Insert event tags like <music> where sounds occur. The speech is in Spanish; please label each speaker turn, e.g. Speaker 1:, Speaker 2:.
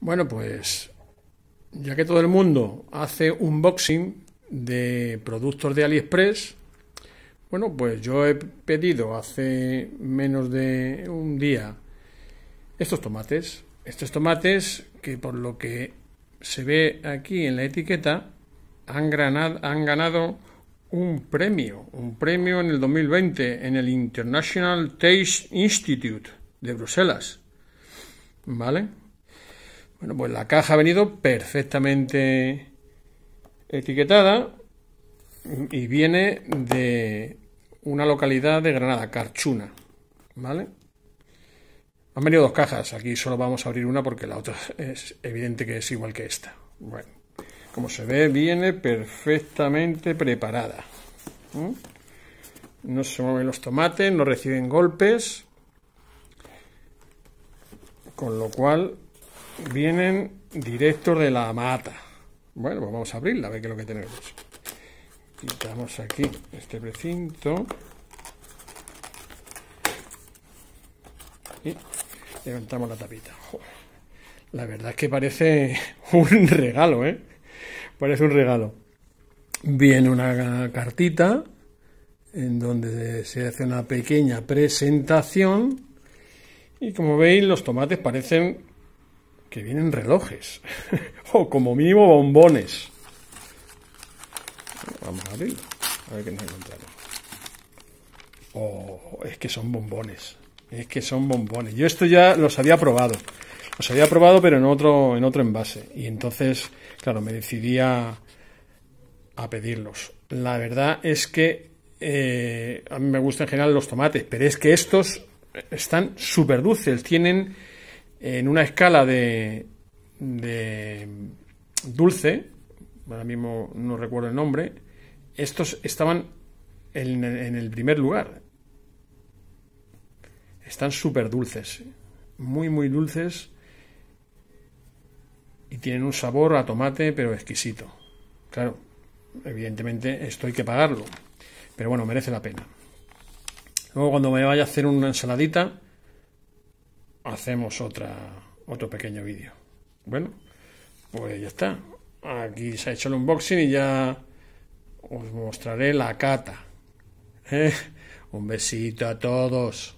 Speaker 1: Bueno, pues ya que todo el mundo hace unboxing de productos de AliExpress, bueno, pues yo he pedido hace menos de un día estos tomates. Estos tomates que por lo que se ve aquí en la etiqueta han, han ganado un premio, un premio en el 2020 en el International Taste Institute de Bruselas. ¿Vale? Bueno, pues la caja ha venido perfectamente etiquetada y viene de una localidad de Granada, Carchuna, ¿vale? Han venido dos cajas, aquí solo vamos a abrir una porque la otra es evidente que es igual que esta. Bueno, como se ve, viene perfectamente preparada. No se mueven los tomates, no reciben golpes, con lo cual vienen directo de la mata. Bueno, pues vamos a abrirla, a ver qué es lo que tenemos. Quitamos aquí este precinto. Y levantamos la tapita. La verdad es que parece <laughs> un regalo, ¿eh? Parece un regalo. Viene una cartita en donde se hace una pequeña presentación y como veis los tomates parecen que vienen relojes. <laughs> o como mínimo bombones. Vamos a abrirlo. A ver qué nos encontramos. Oh, es que son bombones. Es que son bombones. Yo esto ya los había probado. Los había probado, pero en otro, en otro envase. Y entonces, claro, me decidí a, pedirlos. La verdad es que eh, a mí me gustan en general los tomates, pero es que estos están súper dulces. Tienen en una escala de, dulce, ahora mismo no recuerdo el nombre, estos estaban en, en el primer lugar. Están súper dulces, muy, muy dulces y tienen un sabor a tomate, pero exquisito. Claro, evidentemente esto hay que pagarlo, pero bueno, merece la pena. Luego cuando me vaya a hacer una ensaladita, hacemos otra, otro pequeño vídeo. Bueno, pues ya está. Aquí se ha hecho el unboxing y ya os mostraré la cata. ¿eh? Un besito a todos.